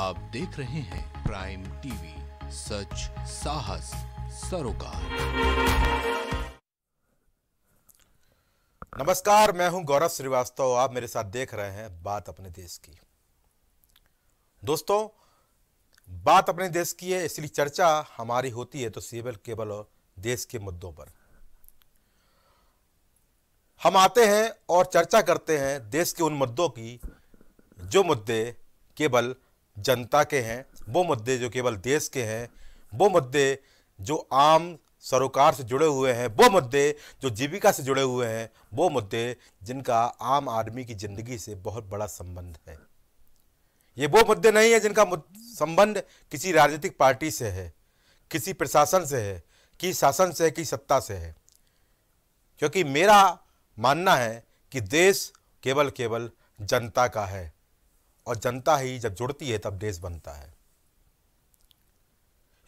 आप देख रहे हैं प्राइम टीवी सच साहस सरोकार नमस्कार मैं हूं गौरव श्रीवास्तव आप मेरे साथ देख रहे हैं बात अपने देश की दोस्तों बात अपने देश की है इसलिए चर्चा हमारी होती है तो सीबल केबल और देश के मुद्दों पर हम आते हैं और चर्चा करते हैं देश के उन मुद्दों की जो मुद्दे केवल जनता के हैं वो मुद्दे जो केवल देश के हैं वो मुद्दे जो आम सरोकार से जुड़े हुए हैं वो मुद्दे जो जीविका से जुड़े हुए हैं वो मुद्दे जिनका आम आदमी की ज़िंदगी से बहुत बड़ा संबंध है ये वो मुद्दे नहीं है जिनका संबंध किसी राजनीतिक पार्टी से है किसी प्रशासन से है कि शासन से है कि सत्ता से है क्योंकि मेरा मानना है कि देश केवल केवल जनता का है और जनता ही जब जुड़ती है तब देश बनता है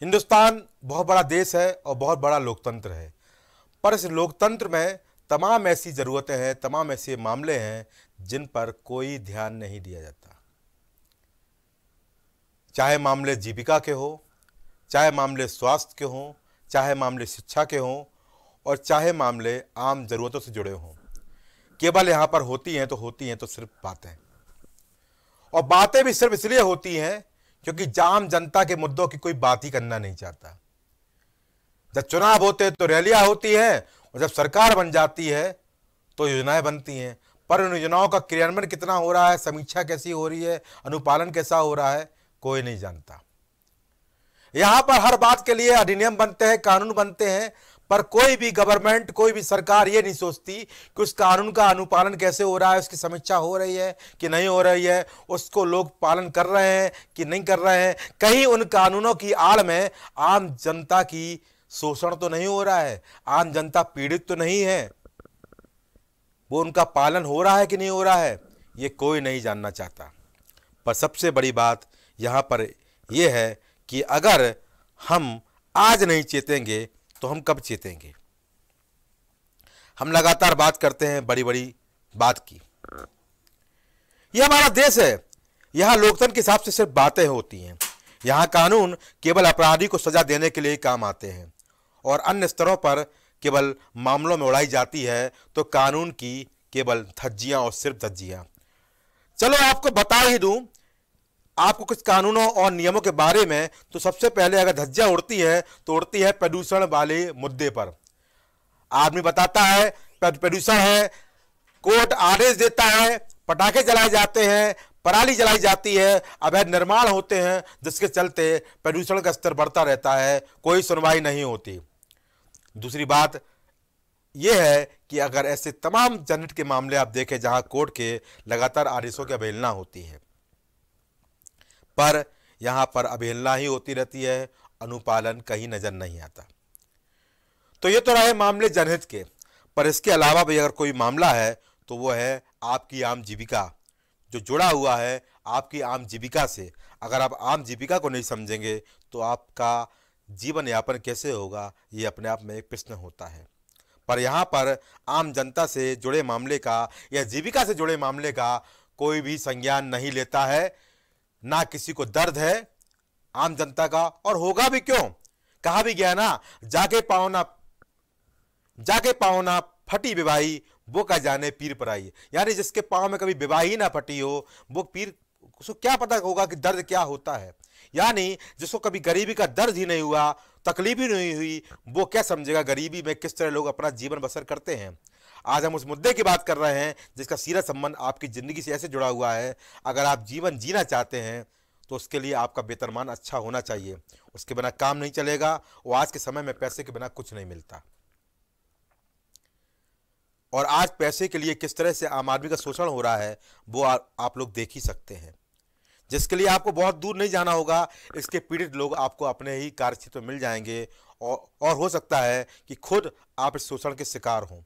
हिंदुस्तान बहुत बड़ा देश है और बहुत बड़ा लोकतंत्र है पर इस लोकतंत्र में तमाम ऐसी ज़रूरतें हैं तमाम ऐसे मामले हैं जिन पर कोई ध्यान नहीं दिया जाता चाहे मामले जीविका के हो चाहे मामले स्वास्थ्य के हों चाहे मामले शिक्षा के हों और चाहे मामले आम ज़रूरतों से जुड़े हों केवल यहाँ पर होती हैं तो होती हैं तो सिर्फ बातें और बातें भी सिर्फ इसलिए होती हैं क्योंकि जाम जनता के मुद्दों की कोई बात ही करना नहीं चाहता जब चुनाव होते हैं तो रैलियां होती हैं और जब सरकार बन जाती है तो योजनाएं बनती हैं पर उन योजनाओं का क्रियान्वयन कितना हो रहा है समीक्षा कैसी हो रही है अनुपालन कैसा हो रहा है कोई नहीं जानता यहां पर हर बात के लिए अधिनियम बनते हैं कानून बनते हैं पर कोई भी गवर्नमेंट कोई भी सरकार ये नहीं सोचती कि उस कानून का अनुपालन कैसे हो रहा है उसकी समीक्षा हो रही है कि नहीं हो रही है उसको लोग पालन कर रहे हैं कि नहीं कर रहे हैं कहीं उन कानूनों की आड़ में आम जनता की शोषण तो नहीं हो रहा है आम जनता पीड़ित तो नहीं है वो उनका पालन हो रहा है कि नहीं हो रहा है ये कोई नहीं जानना चाहता पर सबसे बड़ी बात यहाँ पर यह है कि अगर हम आज नहीं चेतेंगे तो हम कब चेतेंगे हम लगातार बात करते हैं बड़ी बड़ी बात की यह हमारा देश है यहां लोकतंत्र के हिसाब से सिर्फ बातें होती हैं यहां कानून केवल अपराधी को सजा देने के लिए काम आते हैं और अन्य स्तरों पर केवल मामलों में उड़ाई जाती है तो कानून की केवल धज्जियां और सिर्फ धज्जियां चलो आपको बता ही दूं आपको कुछ कानूनों और नियमों के बारे में तो सबसे पहले अगर धज्जा उड़ती है तो उड़ती है प्रदूषण वाले मुद्दे पर आदमी बताता है प्रदूषण है कोर्ट आदेश देता है पटाखे जलाए जाते हैं पराली जलाई जाती है अवैध निर्माण होते हैं जिसके चलते प्रदूषण का स्तर बढ़ता रहता है कोई सुनवाई नहीं होती दूसरी बात यह है कि अगर ऐसे तमाम जनट के मामले आप देखें जहां कोर्ट के लगातार आदेशों की अवहेलना होती है पर यहाँ पर अवहेलना ही होती रहती है अनुपालन कहीं नज़र नहीं आता तो ये तो रहे मामले जनहित के पर इसके अलावा भी अगर कोई मामला है तो वो है आपकी आम जीविका जो जुड़ा हुआ है आपकी आम जीविका से अगर आप आम जीविका को नहीं समझेंगे तो आपका जीवन यापन कैसे होगा ये अपने आप में एक प्रश्न होता है पर यहाँ पर आम जनता से जुड़े मामले का या जीविका से जुड़े मामले का कोई भी संज्ञान नहीं लेता है ना किसी को दर्द है आम जनता का और होगा भी क्यों कहा भी गया ना जाके पाओ ना जाके पाओ ना फटी विवाही वो का जाने पीर पर आई यानी जिसके पाँव में कभी ही ना फटी हो वो पीर उसको क्या पता होगा कि दर्द क्या होता है यानी जिसको कभी गरीबी का दर्द ही नहीं हुआ तकलीफ ही नहीं हुई वो क्या समझेगा गरीबी में किस तरह लोग अपना जीवन बसर करते हैं आज हम उस मुद्दे की बात कर रहे हैं जिसका सीधा संबंध आपकी ज़िंदगी से ऐसे जुड़ा हुआ है अगर आप जीवन जीना चाहते हैं तो उसके लिए आपका बेतरमान अच्छा होना चाहिए उसके बिना काम नहीं चलेगा और आज के समय में पैसे के बिना कुछ नहीं मिलता और आज पैसे के लिए किस तरह से आम आदमी का शोषण हो रहा है वो आ, आप लोग देख ही सकते हैं जिसके लिए आपको बहुत दूर नहीं जाना होगा इसके पीड़ित लोग आपको अपने ही कार्यक्षेत्र में मिल जाएंगे और और हो सकता है कि खुद आप इस शोषण के शिकार हों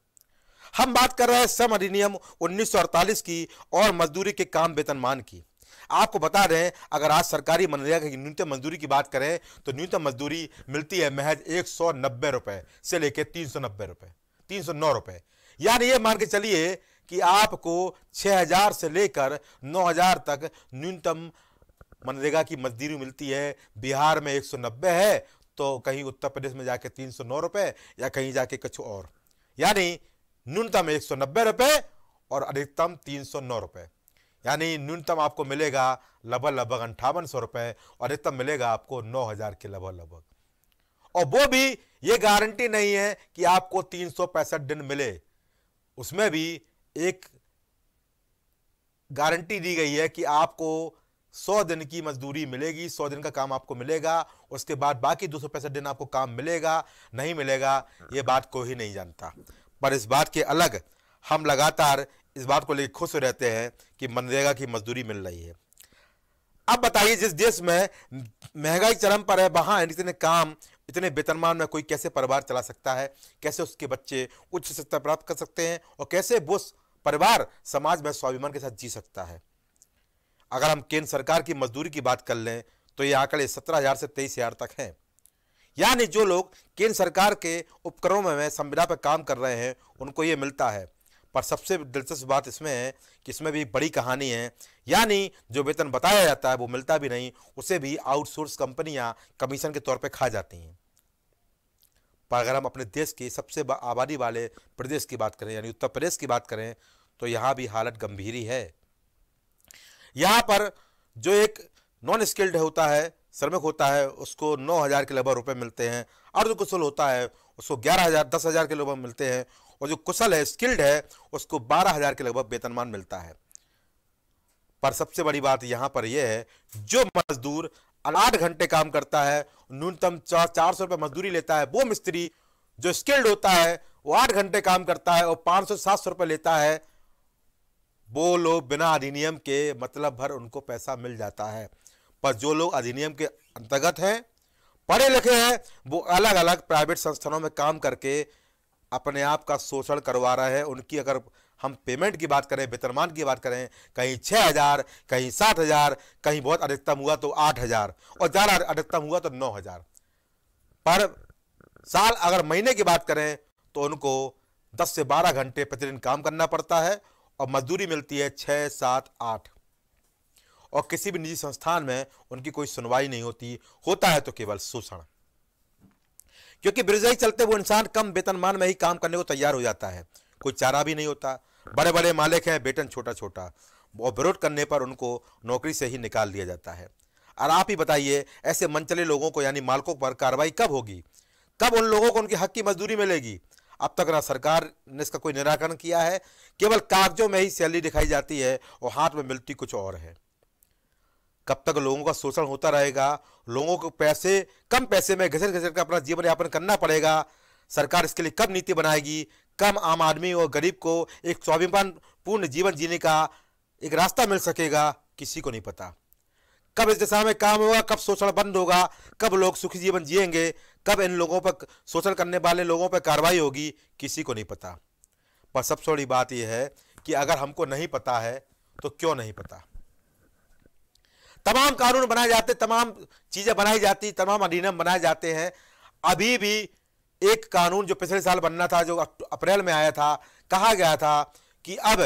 हम बात कर रहे हैं श्रम अधिनियम उन्नीस की और मजदूरी के काम वेतन मान की आपको बता रहे हैं अगर आज सरकारी मनरेगा की न्यूनतम मजदूरी की बात करें तो न्यूनतम मजदूरी मिलती है महज एक सौ नब्बे से लेकर तीन सौ नब्बे रुपए तीन सौ नौ रुपए यानी ये मान के चलिए कि आपको छः हज़ार से लेकर नौ हज़ार तक न्यूनतम मनरेगा की मजदूरी मिलती है बिहार में एक सौ नब्बे है तो कहीं उत्तर प्रदेश में जाके तीन सौ नौ या कहीं जाके कुछ और यानी न्यूनतम एक सौ नब्बे रुपये और अधिकतम तीन सौ नौ रुपये यानी न्यूनतम आपको मिलेगा लगभग लगभग अंठावन सौ रुपए और अधिकतम मिलेगा आपको नौ हज़ार के लगभग लगभग और वो भी ये गारंटी नहीं है कि आपको तीन सौ पैंसठ दिन मिले उसमें भी एक गारंटी दी गई है कि आपको सौ दिन की मजदूरी मिलेगी सौ दिन का काम आपको मिलेगा उसके बाद बाकी दो सौ पैंसठ दिन आपको काम मिलेगा नहीं मिलेगा ये बात कोई नहीं जानता पर इस बात के अलग हम लगातार इस बात को लेकर खुश रहते हैं कि मनरेगा की मजदूरी मिल रही है अब बताइए जिस देश में महंगाई चरम पर है वहाँ इतने काम इतने वेतनमान में कोई कैसे परिवार चला सकता है कैसे उसके बच्चे उच्च शिक्षा प्राप्त कर सकते हैं और कैसे वो परिवार समाज में स्वाभिमान के साथ जी सकता है अगर हम केंद्र सरकार की मजदूरी की बात कर लें तो ये आंकड़े सत्रह हजार से तेईस हजार तक हैं यानी जो लोग केंद्र सरकार के उपकरणों में संविदा पर काम कर रहे हैं उनको ये मिलता है पर सबसे दिलचस्प बात इसमें है कि इसमें भी बड़ी कहानी है यानी जो वेतन बताया जाता है वो मिलता भी नहीं उसे भी आउटसोर्स कंपनियां कमीशन के तौर पर खा जाती हैं पर अगर हम अपने देश की सबसे आबादी वाले प्रदेश की बात करें यानी उत्तर प्रदेश की बात करें तो यहाँ भी हालत गंभीर ही है यहाँ पर जो एक नॉन स्किल्ड होता है श्रमिक होता है उसको नौ हज़ार के लगभग रुपए मिलते हैं अर्ध कुशल होता है उसको ग्यारह हज़ार दस हज़ार के लगभग मिलते हैं और जो कुशल है स्किल्ड है उसको बारह हज़ार के लगभग वेतनमान मिलता है पर सबसे बड़ी बात यहाँ पर यह है जो मजदूर आठ घंटे काम करता है न्यूनतम चार चार सौ रुपये मजदूरी लेता है वो मिस्त्री जो स्किल्ड होता है वो आठ घंटे काम करता है और पाँच सौ सात सौ रुपये लेता है वो लोग बिना अधिनियम के मतलब भर उनको पैसा मिल जाता है पर जो लोग अधिनियम के अंतर्गत हैं पढ़े लिखे हैं वो अलग अलग प्राइवेट संस्थानों में काम करके अपने आप का शोषण करवा रहे हैं उनकी अगर हम पेमेंट की बात करें वेतनमान की बात करें कहीं छः हज़ार कहीं सात हज़ार कहीं बहुत अधिकतम हुआ तो आठ हज़ार और ज़्यादा अधिकतम हुआ तो नौ हज़ार पर साल अगर महीने की बात करें तो उनको दस से बारह घंटे प्रतिदिन काम करना पड़ता है और मजदूरी मिलती है छः सात आठ और किसी भी निजी संस्थान में उनकी कोई सुनवाई नहीं होती होता है तो केवल शोषण क्योंकि बेरोजगारी चलते वो इंसान कम वेतनमान में ही काम करने को तैयार हो जाता है कोई चारा भी नहीं होता बड़े बड़े मालिक हैं वेतन छोटा छोटा और विरोध करने पर उनको नौकरी से ही निकाल दिया जाता है और आप ही बताइए ऐसे मनचले लोगों को यानी मालकों पर कार्रवाई कब होगी कब उन लोगों को उनके हक की मजदूरी मिलेगी अब तक ना सरकार ने इसका कोई निराकरण किया है केवल कागजों में ही सैलरी दिखाई जाती है और हाथ में मिलती कुछ और है कब तक लोगों का शोषण होता रहेगा लोगों को पैसे कम पैसे में घसर घसर कर अपना जीवन यापन करना पड़ेगा सरकार इसके लिए कब नीति बनाएगी कम आम आदमी और गरीब को एक स्वाभिमान पूर्ण जीवन जीने का एक रास्ता मिल सकेगा किसी को नहीं पता कब इस दिशा में काम होगा कब शोषण बंद होगा कब लोग सुखी जीवन जिएंगे कब इन लोगों पर शोषण करने वाले लोगों पर कार्रवाई होगी किसी को नहीं पता पर सबसे बड़ी बात यह है कि अगर हमको नहीं पता है तो क्यों नहीं पता तमाम कानून बनाए जाते तमाम चीज़ें बनाई जाती तमाम अधिनियम बनाए जाते हैं अभी भी एक कानून जो पिछले साल बनना था जो अप्रैल में आया था कहा गया था कि अब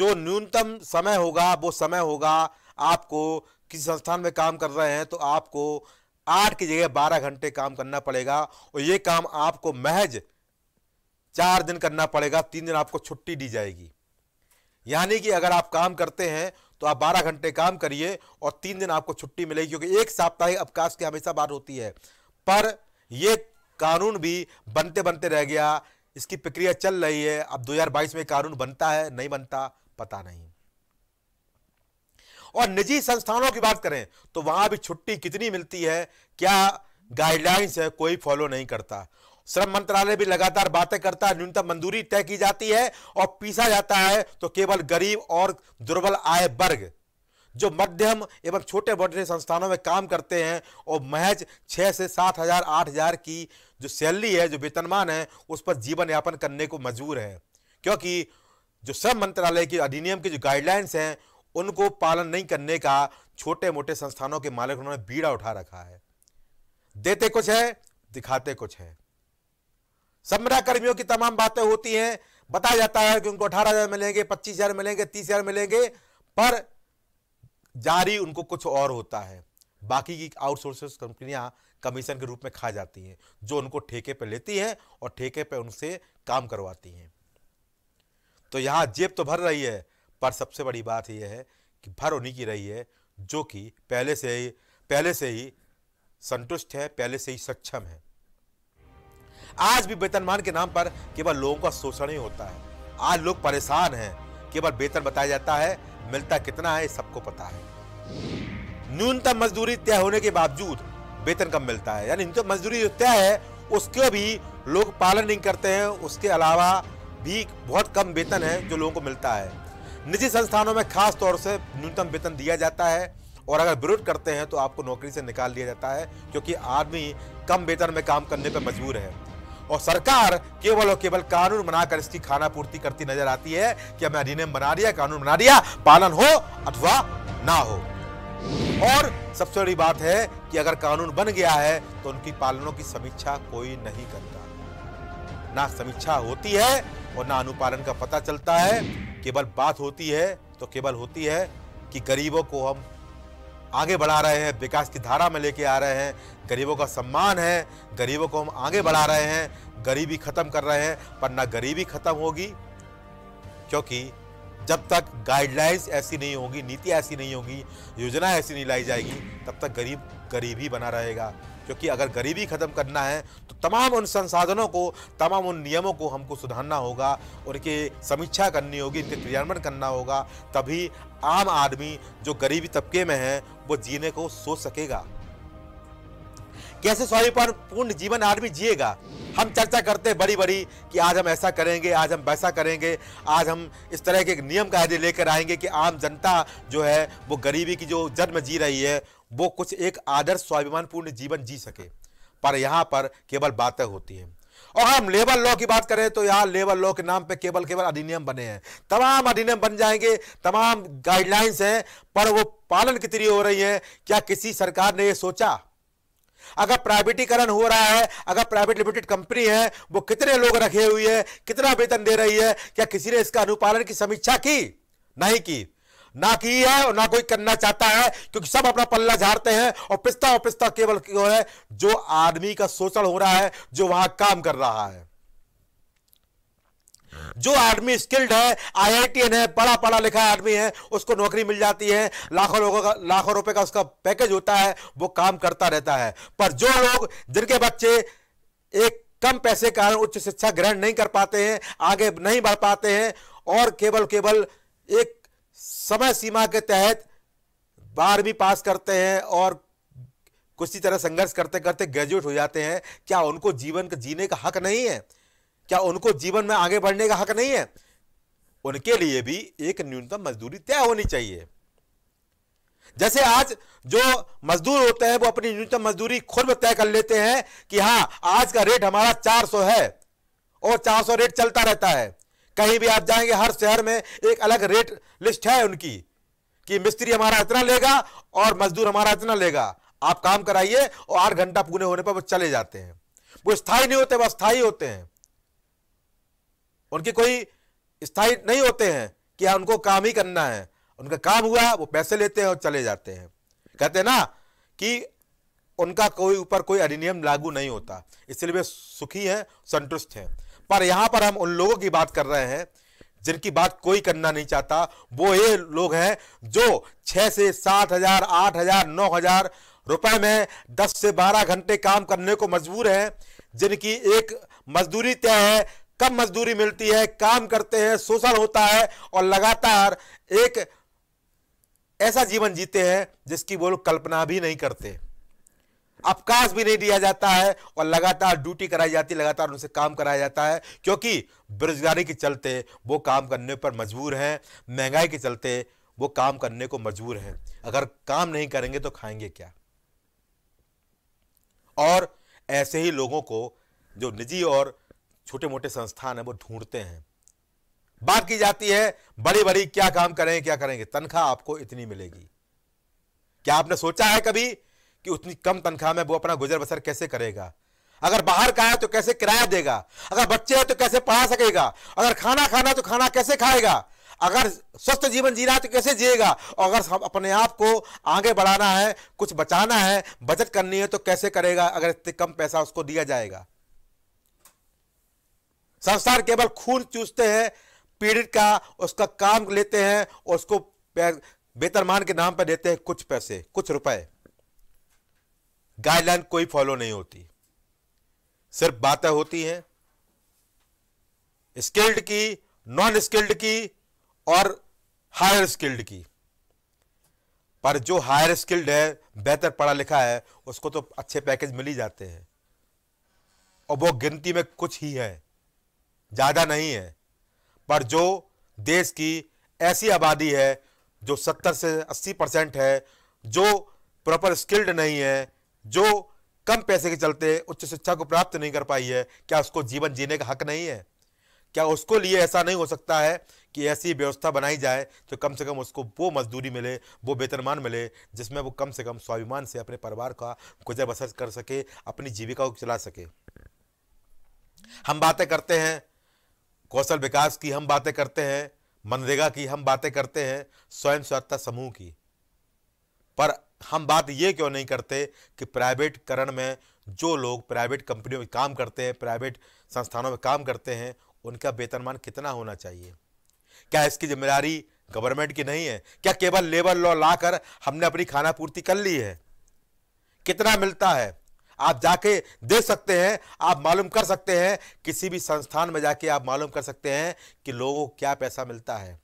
जो न्यूनतम समय होगा वो समय होगा आपको किसी संस्थान में काम कर रहे हैं तो आपको आठ की जगह बारह घंटे काम करना पड़ेगा और ये काम आपको महज चार दिन करना पड़ेगा तीन दिन आपको छुट्टी दी जाएगी यानी कि अगर आप काम करते हैं तो आप 12 घंटे काम करिए और तीन दिन आपको छुट्टी मिलेगी क्योंकि एक साप्ताहिक अवकाश की हमेशा बात होती है पर यह कानून भी बनते बनते रह गया इसकी प्रक्रिया चल रही है अब 2022 में कानून बनता है नहीं बनता पता नहीं और निजी संस्थानों की बात करें तो वहां भी छुट्टी कितनी मिलती है क्या गाइडलाइंस है कोई फॉलो नहीं करता श्रम मंत्रालय भी लगातार बातें करता है न्यूनतम मंजूरी तय की जाती है और पीसा जाता है तो केवल गरीब और दुर्बल आय वर्ग जो मध्यम एवं छोटे बड़े संस्थानों में काम करते हैं और महज छः से सात हजार आठ हजार की जो सैलरी है जो वेतनमान है उस पर जीवन यापन करने को मजबूर है क्योंकि जो श्रम मंत्रालय के अधिनियम की जो गाइडलाइंस हैं उनको पालन नहीं करने का छोटे मोटे संस्थानों के मालिकों ने बीड़ा उठा रखा है देते कुछ है दिखाते कुछ है समरा कर्मियों की तमाम बातें होती हैं बताया जाता है कि उनको अठारह हजार मिलेंगे पच्चीस हजार मिलेंगे तीस हजार मिलेंगे पर जारी उनको कुछ और होता है बाकी की आउटसोर्सेस कंपनियां कमीशन के रूप में खा जाती हैं जो उनको ठेके पर लेती हैं और ठेके पर उनसे काम करवाती हैं तो यहाँ जेब तो भर रही है पर सबसे बड़ी बात यह है कि भर उन्हीं की रही है जो कि पहले से ही पहले से ही संतुष्ट है पहले से ही सक्षम है आज भी वेतनमान के नाम पर केवल लोगों का शोषण ही होता है आज लोग परेशान हैं केवल वेतन बताया जाता है मिलता कितना है सबको पता है न्यूनतम मजदूरी तय होने के बावजूद वेतन कम मिलता है यानी न्यूनतम मजदूरी जो तय है उसके भी लोग पालन नहीं करते हैं उसके अलावा भी बहुत कम वेतन है जो लोगों को मिलता है निजी संस्थानों में खास तौर से न्यूनतम वेतन दिया जाता है और अगर विरोध करते हैं तो आपको नौकरी से निकाल दिया जाता है क्योंकि आदमी कम वेतन में काम करने पर मजबूर है और सरकार केवल और केवल कानून बनाकर इसकी खाना पूर्ति करती नजर आती है कि हमें अधिनियम बना दिया कानून बना दिया पालन हो अथवा ना हो और सबसे बड़ी बात है कि अगर कानून बन गया है तो उनकी पालनों की समीक्षा कोई नहीं करता ना समीक्षा होती है और ना अनुपालन का पता चलता है केवल बात होती है तो केवल होती है कि गरीबों को हम आगे बढ़ा रहे हैं विकास की धारा में लेके आ रहे हैं गरीबों का सम्मान है गरीबों को हम आगे बढ़ा रहे हैं गरीबी ख़त्म कर रहे हैं पर ना गरीबी ख़त्म होगी क्योंकि जब तक गाइडलाइंस ऐसी नहीं होगी नीति ऐसी नहीं होगी योजना ऐसी नहीं लाई जाएगी तब तक गरीब गरीब ही बना रहेगा क्योंकि अगर गरीबी ख़त्म करना है तो तमाम उन संसाधनों को तमाम उन नियमों को हमको सुधारना होगा उनकी समीक्षा करनी होगी इनके क्रियान्वयन करना होगा तभी आम आदमी जो गरीबी तबके में है वो जीने को सोच सकेगा कैसे पूर्ण जीवन आदमी जिएगा हम चर्चा करते हैं बड़ी बड़ी कि आज हम ऐसा करेंगे आज हम वैसा करेंगे आज हम इस तरह के एक नियम कायदे लेकर आएंगे कि आम जनता जो है वो गरीबी की जो जन्म जी रही है वो कुछ एक आदर्श स्वाभिमानपूर्ण जीवन जी सके पर यहाँ पर केवल बातें होती हैं और हम लेबर लॉ की बात करें तो यहाँ लेबर लॉ के नाम पे केवल केवल अधिनियम बने हैं तमाम अधिनियम बन जाएंगे तमाम गाइडलाइंस हैं पर वो पालन कितनी हो रही है क्या किसी सरकार ने ये सोचा अगर प्राइवेटीकरण हो रहा है अगर प्राइवेट लिमिटेड कंपनी है वो कितने लोग रखे हुए हैं कितना वेतन दे रही है क्या किसी ने इसका अनुपालन की समीक्षा की नहीं की ना की है और ना कोई करना चाहता है क्योंकि सब अपना पल्ला झाड़ते हैं और पिस्ता और पिस्ता केवल क्यों है जो आदमी का शोषण हो रहा है जो वहां काम कर रहा है जो आदमी स्किल्ड है आई है पढ़ा पढ़ा लिखा आदमी है उसको नौकरी मिल जाती है लाखों लोगों का लाखों रुपए का उसका पैकेज होता है वो काम करता रहता है पर जो लोग जिनके बच्चे एक कम पैसे कारण उच्च शिक्षा ग्रहण नहीं कर पाते हैं आगे नहीं बढ़ पाते हैं और केवल केवल एक समय सीमा के तहत बारहवीं पास करते हैं और कुछ ही तरह संघर्ष करते करते ग्रेजुएट हो जाते हैं क्या उनको जीवन का जीने का हक नहीं है क्या उनको जीवन में आगे बढ़ने का हक नहीं है उनके लिए भी एक न्यूनतम मजदूरी तय होनी चाहिए जैसे आज जो मजदूर होते हैं वो अपनी न्यूनतम मजदूरी खुद तय कर लेते हैं कि हाँ आज का रेट हमारा 400 है और 400 रेट चलता रहता है कहीं भी आप जाएंगे हर शहर में एक अलग रेट लिस्ट है उनकी कि मिस्त्री हमारा इतना लेगा और मजदूर हमारा इतना लेगा आप काम कराइए और आठ घंटा पूरे होने पर वो चले जाते हैं वो स्थायी नहीं होते वह स्थायी होते हैं उनके कोई स्थायी नहीं होते हैं कि हाँ, उनको काम ही करना है उनका काम हुआ वो पैसे लेते हैं और चले जाते हैं कहते हैं ना कि उनका कोई ऊपर कोई अधिनियम लागू नहीं होता इसलिए वे सुखी हैं संतुष्ट हैं पर यहां पर हम उन लोगों की बात कर रहे हैं जिनकी बात कोई करना नहीं चाहता वो ये लोग हैं जो छः से सात हजार आठ हजार नौ हजार रुपए में दस से बारह घंटे काम करने को मजबूर हैं जिनकी एक मजदूरी तय है कम मजदूरी मिलती है काम करते हैं शोषण होता है और लगातार एक ऐसा जीवन जीते हैं जिसकी वो लोग कल्पना भी नहीं करते अवकाश भी नहीं दिया जाता है और लगातार ड्यूटी कराई जाती है लगातार उनसे काम कराया जाता है क्योंकि बेरोजगारी के चलते वो काम करने पर मजबूर हैं महंगाई के चलते वो काम करने को मजबूर हैं अगर काम नहीं करेंगे तो खाएंगे क्या और ऐसे ही लोगों को जो निजी और छोटे मोटे संस्थान हैं वो ढूंढते हैं बात की जाती है बड़ी बड़ी क्या काम करेंगे क्या करेंगे तनख्वाह आपको इतनी मिलेगी क्या आपने सोचा है कभी कि उतनी कम तनख्वाह में वो अपना गुजर बसर कैसे करेगा अगर बाहर का है तो कैसे किराया देगा अगर बच्चे हैं तो कैसे पढ़ा सकेगा अगर खाना खाना तो खाना कैसे खाएगा अगर स्वस्थ जीवन जीना है तो कैसे जिएगा और अगर हम अपने आप को आगे बढ़ाना है कुछ बचाना है बचत करनी है तो कैसे करेगा अगर इतने कम पैसा उसको दिया जाएगा संसार केवल खून चूसते हैं पीड़ित का उसका काम लेते हैं और उसको मान के नाम पर देते हैं कुछ पैसे कुछ रुपए गाइडलाइन कोई फॉलो नहीं होती सिर्फ बातें होती हैं स्किल्ड की नॉन स्किल्ड की और हायर स्किल्ड की पर जो हायर स्किल्ड है बेहतर पढ़ा लिखा है उसको तो अच्छे पैकेज मिल ही जाते हैं और वो गिनती में कुछ ही है ज़्यादा नहीं है पर जो देश की ऐसी आबादी है जो 70 से 80 परसेंट है जो प्रॉपर स्किल्ड नहीं है जो कम पैसे के चलते उच्च शिक्षा को प्राप्त नहीं कर पाई है क्या उसको जीवन जीने का हक नहीं है क्या उसको लिए ऐसा नहीं हो सकता है कि ऐसी व्यवस्था बनाई जाए तो कम से कम उसको वो मजदूरी मिले वो वेतनमान मिले जिसमें वो कम से कम स्वाभिमान से अपने परिवार का गुजर बसर कर सके अपनी जीविका को चला सके हम बातें करते हैं कौशल विकास की हम बातें करते हैं मनरेगा की हम बातें करते हैं स्वयं सहायता समूह की पर हम बात ये क्यों नहीं करते कि प्राइवेटकरण में जो लोग प्राइवेट कंपनियों में काम करते हैं प्राइवेट संस्थानों में काम करते हैं उनका वेतनमान कितना होना चाहिए क्या इसकी जिम्मेदारी गवर्नमेंट की नहीं है क्या केवल लेबर लॉ लाकर हमने अपनी खाना पूर्ति कर ली है कितना मिलता है आप जाके दे सकते हैं आप मालूम कर सकते हैं किसी भी संस्थान में जाके आप मालूम कर सकते हैं कि लोगों को क्या पैसा मिलता है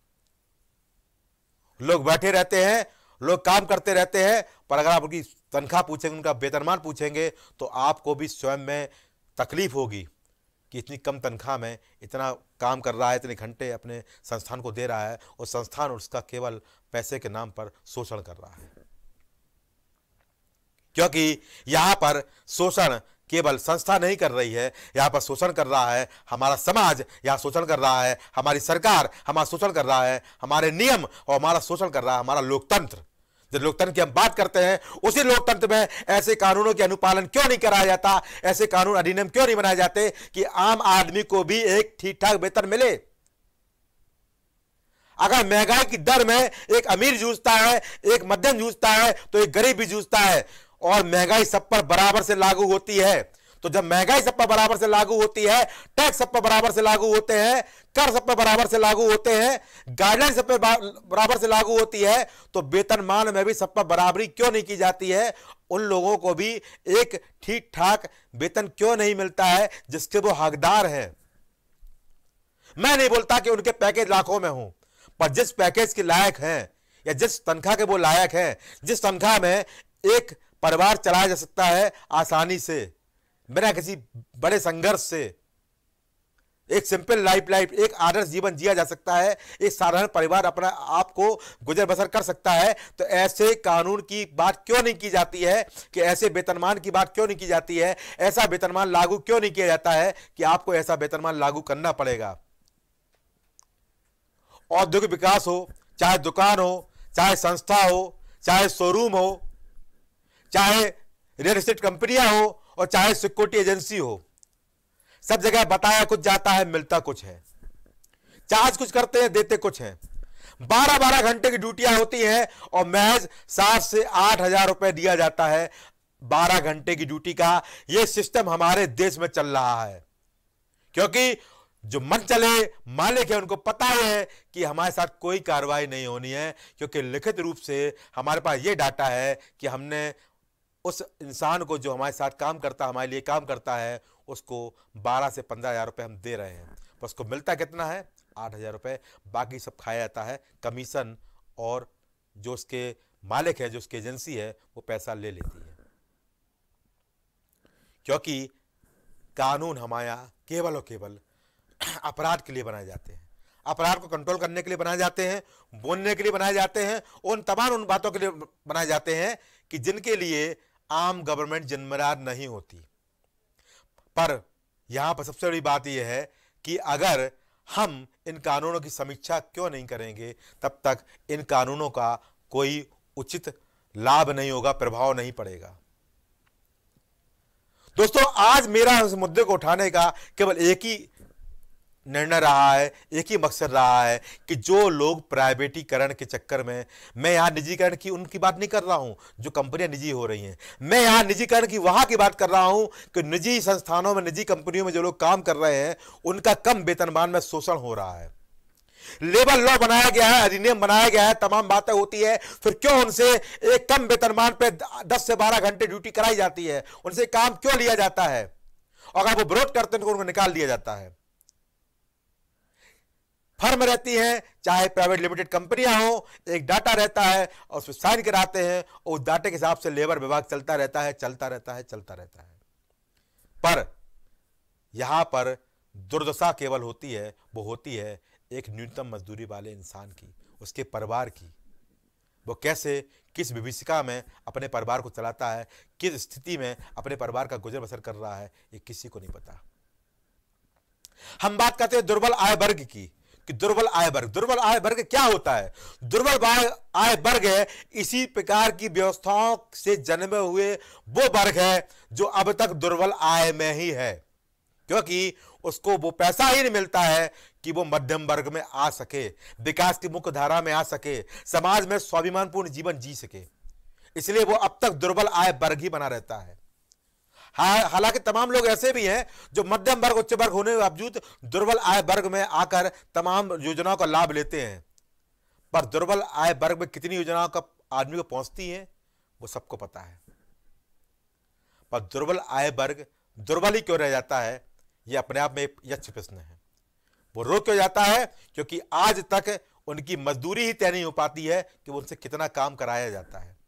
लोग बैठे रहते हैं लोग काम करते रहते हैं पर अगर आप उनकी तनख्वाह पूछेंगे उनका वेतनमान पूछेंगे तो आपको भी स्वयं में तकलीफ होगी कि इतनी कम तनख्वाह में इतना काम कर रहा है इतने घंटे अपने संस्थान को दे रहा है और संस्थान उसका केवल पैसे के नाम पर शोषण कर रहा है क्योंकि यहाँ पर शोषण केवल संस्था नहीं कर रही है यहाँ पर शोषण कर रहा है हमारा समाज यहाँ शोषण कर रहा है हमारी सरकार हमारा शोषण कर रहा है हमारे नियम और हमारा शोषण कर रहा है हमारा लोकतंत्र जब लोकतंत्र की हम बात करते हैं उसी लोकतंत्र में ऐसे कानूनों के अनुपालन क्यों नहीं कराया जाता ऐसे कानून अधिनियम क्यों नहीं बनाए जाते कि आम आदमी को भी एक ठीक ठाक वेतन मिले अगर महंगाई की दर में एक अमीर जूझता है एक मध्यम जूझता है तो एक गरीब भी जूझता है और महंगाई सब पर बराबर से लागू होती है तो जब महंगाई सब पर बराबर से लागू होती है टैक्स सब पर बराबर से लागू होते हैं कर सब पर बराबर से लागू होते हैं गाइडलाइन सब पर बराबर से लागू होती है तो वेतन मान में भी सब पर बराबरी क्यों नहीं की जाती है उन लोगों को भी एक ठीक ठाक वेतन क्यों नहीं मिलता है जिसके वो हकदार हैं मैं नहीं बोलता कि उनके पैकेज लाखों में हूं पर जिस पैकेज के लायक हैं या जिस तनख्वाह के वो लायक हैं जिस तनख्वाह में एक परिवार चलाया जा सकता है आसानी से बिना किसी बड़े संघर्ष से एक सिंपल लाइफ लाइफ एक आदर्श जीवन जिया जा सकता है एक साधारण परिवार अपना आप को गुजर बसर कर सकता है तो ऐसे कानून की बात क्यों नहीं की जाती है कि ऐसे वेतनमान की बात क्यों नहीं की जाती है ऐसा वेतनमान लागू क्यों नहीं किया जाता है कि आपको ऐसा वेतनमान लागू करना पड़ेगा औद्योगिक विकास हो चाहे दुकान हो चाहे संस्था हो चाहे शोरूम हो चाहे रियल एस्टेट कंपनियां हो और चाहे सिक्योरिटी एजेंसी हो सब जगह बताया कुछ जाता है मिलता कुछ है चार्ज कुछ करते हैं देते कुछ हैं बारह बारह घंटे की ड्यूटियां होती हैं और महज सात से आठ हजार रुपए दिया जाता है बारह घंटे की ड्यूटी का यह सिस्टम हमारे देश में चल रहा है क्योंकि जो मन चले मालिक है उनको पता है कि हमारे साथ कोई कार्रवाई नहीं होनी है क्योंकि लिखित रूप से हमारे पास ये डाटा है कि हमने उस इंसान को जो हमारे साथ काम करता है हमारे लिए काम करता है उसको बारह से पंद्रह हज़ार रुपये हम दे रहे हैं पर तो उसको मिलता कितना है आठ हज़ार रुपये बाकी सब खाया जाता है कमीशन और जो उसके मालिक है जो उसकी एजेंसी है वो पैसा ले लेती है क्योंकि कानून हमारा केवल और केवल अपराध के लिए बनाए जाते हैं अपराध को कंट्रोल करने के लिए बनाए जाते हैं बोलने के लिए बनाए जाते हैं उन तमाम उन बातों के लिए बनाए जाते हैं कि जिनके लिए आम गवर्नमेंट जिम्मेदार नहीं होती पर यहां पर सबसे बड़ी बात यह है कि अगर हम इन कानूनों की समीक्षा क्यों नहीं करेंगे तब तक इन कानूनों का कोई उचित लाभ नहीं होगा प्रभाव नहीं पड़ेगा दोस्तों आज मेरा इस मुद्दे को उठाने का केवल एक ही निर्णय रहा है एक ही मकसद रहा है कि जो लोग प्राइवेटीकरण के चक्कर में मैं यहाँ निजीकरण की उनकी बात नहीं कर रहा हूँ जो कंपनियाँ निजी हो रही हैं मैं यहाँ निजीकरण की वहाँ की बात कर रहा हूँ कि निजी संस्थानों में निजी कंपनियों में जो लोग काम कर रहे हैं उनका कम वेतनमान में शोषण हो रहा है लेबर लॉ बनाया गया है अधिनियम बनाया गया है तमाम बातें होती है फिर क्यों उनसे एक कम वेतनमान पर दस से बारह घंटे ड्यूटी कराई जाती है उनसे काम क्यों लिया जाता है और अगर वो विरोध करते हैं तो उनको निकाल दिया जाता है फर्म रहती हैं चाहे प्राइवेट लिमिटेड कंपनियां हो एक डाटा रहता है और उसमें साइन कराते हैं और उस डाटे के हिसाब से लेबर विभाग चलता रहता है चलता रहता है चलता रहता है पर यहां पर दुर्दशा केवल होती है वो होती है एक न्यूनतम मजदूरी वाले इंसान की उसके परिवार की वो कैसे किस विभिषिका में अपने परिवार को चलाता है किस स्थिति में अपने परिवार का गुजर बसर कर रहा है ये किसी को नहीं पता हम बात करते हैं दुर्बल आय वर्ग की कि दुर्बल आय वर्ग दुर्बल आय वर्ग क्या होता है दुर्बल आय वर्ग है इसी प्रकार की व्यवस्थाओं से जन्मे हुए वो वर्ग है जो अब तक दुर्बल आय में ही है क्योंकि उसको वो पैसा ही नहीं मिलता है कि वो मध्यम वर्ग में आ सके विकास की मुख्य धारा में आ सके समाज में स्वाभिमानपूर्ण जीवन जी सके इसलिए वो अब तक दुर्बल आय वर्ग ही बना रहता है हालांकि तमाम लोग ऐसे भी हैं जो मध्यम वर्ग उच्च वर्ग होने के बावजूद दुर्बल आय वर्ग में आकर तमाम योजनाओं का लाभ लेते हैं पर दुर्बल आय वर्ग में कितनी योजनाओं का आदमी को पहुंचती है वो सबको पता है पर दुर्बल आय वर्ग दुर्बल ही क्यों रह जाता है ये अपने आप में एक यक्ष प्रश्न है वो रो क्यों जाता है क्योंकि आज तक उनकी मजदूरी ही तय नहीं हो पाती है कि उनसे कितना काम कराया जाता है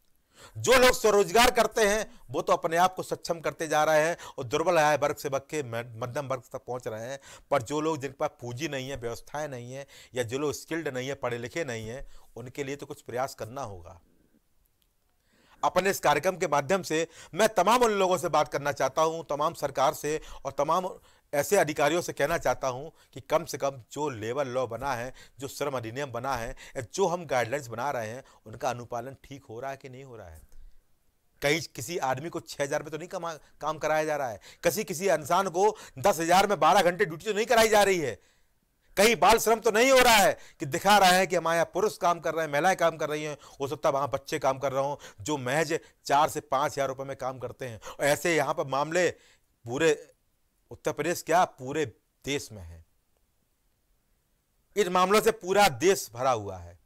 जो लोग स्वरोजगार करते हैं वो तो अपने आप को सक्षम करते जा रहे हैं और दुर्बल आय वर्ग से बक के मध्यम वर्ग तक पहुंच रहे हैं पर जो लोग जिनके पास पूंजी नहीं है व्यवस्थाएं नहीं है या जो लोग स्किल्ड नहीं है पढ़े लिखे नहीं है उनके लिए तो कुछ प्रयास करना होगा अपने इस कार्यक्रम के माध्यम से मैं तमाम उन लोगों से बात करना चाहता हूं तमाम सरकार से और तमाम ऐसे अधिकारियों से कहना चाहता हूं कि कम से कम जो लेबर लॉ बना है जो श्रम अधिनियम बना है या जो हम गाइडलाइंस बना रहे हैं उनका अनुपालन ठीक हो रहा है कि नहीं हो रहा है कहीं किसी आदमी को छः हज़ार में तो नहीं कमा काम कराया जा रहा है किसी किसी इंसान को दस हज़ार में बारह घंटे ड्यूटी तो नहीं कराई जा रही है कहीं बाल श्रम तो नहीं हो रहा है कि दिखा रहा है कि हमारे यहाँ पुरुष काम कर रहे हैं महिलाएं काम कर रही हैं हो सकता है वहाँ बच्चे काम कर रहे हों जो महज चार से पाँच हज़ार रुपये में काम करते हैं और ऐसे यहाँ पर मामले पूरे उत्तर प्रदेश क्या पूरे देश में है इस मामलों से पूरा देश भरा हुआ है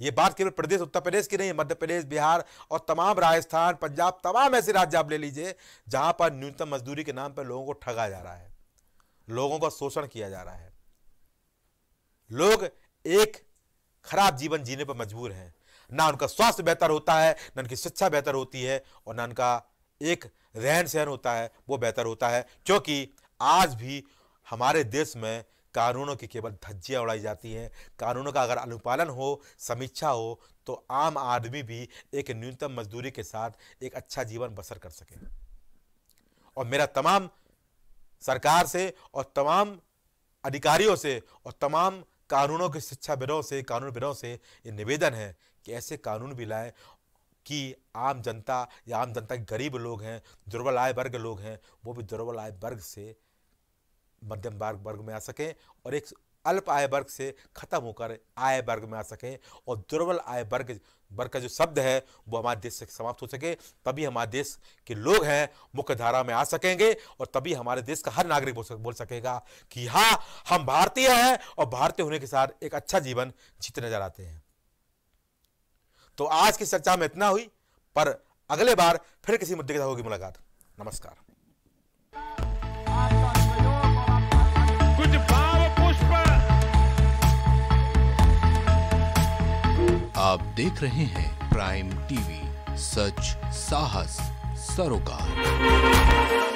ये बात केवल प्रदेश उत्तर प्रदेश की नहीं है मध्य प्रदेश बिहार और तमाम राजस्थान पंजाब तमाम ऐसे राज्य आप ले लीजिए जहां पर न्यूनतम मजदूरी के नाम पर लोगों को ठगा जा रहा है लोगों का शोषण किया जा रहा है लोग एक खराब जीवन जीने पर मजबूर हैं ना उनका स्वास्थ्य बेहतर होता है ना उनकी शिक्षा बेहतर होती है और ना उनका एक रहन सहन होता है वो बेहतर होता है क्योंकि आज भी हमारे देश में कानूनों की केवल धज्जियाँ उड़ाई जाती हैं कानूनों का अगर अनुपालन हो समीक्षा हो तो आम आदमी भी एक न्यूनतम मजदूरी के साथ एक अच्छा जीवन बसर कर सके और मेरा तमाम सरकार से और तमाम अधिकारियों से और तमाम कानूनों के शिक्षा विरोध से कानून विरोध से ये निवेदन है कि ऐसे कानून भी लाएं कि आम जनता या आम जनता के गरीब लोग हैं दुर्बल आय वर्ग लोग हैं वो भी दुर्बल आय वर्ग से मध्यम वर्ग वर्ग में आ सकें और एक अल्प आय वर्ग से खत्म होकर आय वर्ग में आ सकें और दुर्बल आय वर्ग वर्ग का जो शब्द है वो हमारे देश से समाप्त हो सके तभी हमारे देश के लोग हैं मुख्य धारा में आ सकेंगे और तभी हमारे देश का हर नागरिक बोल सकेगा कि हाँ हम भारतीय हैं और भारतीय होने के साथ एक अच्छा जीवन जीते नजर आते हैं तो आज की चर्चा में इतना हुई पर अगले बार फिर किसी मुद्दे के साथ होगी मुलाकात नमस्कार कुछ भाव पुष्प आप देख रहे हैं प्राइम टीवी सच साहस सरोकार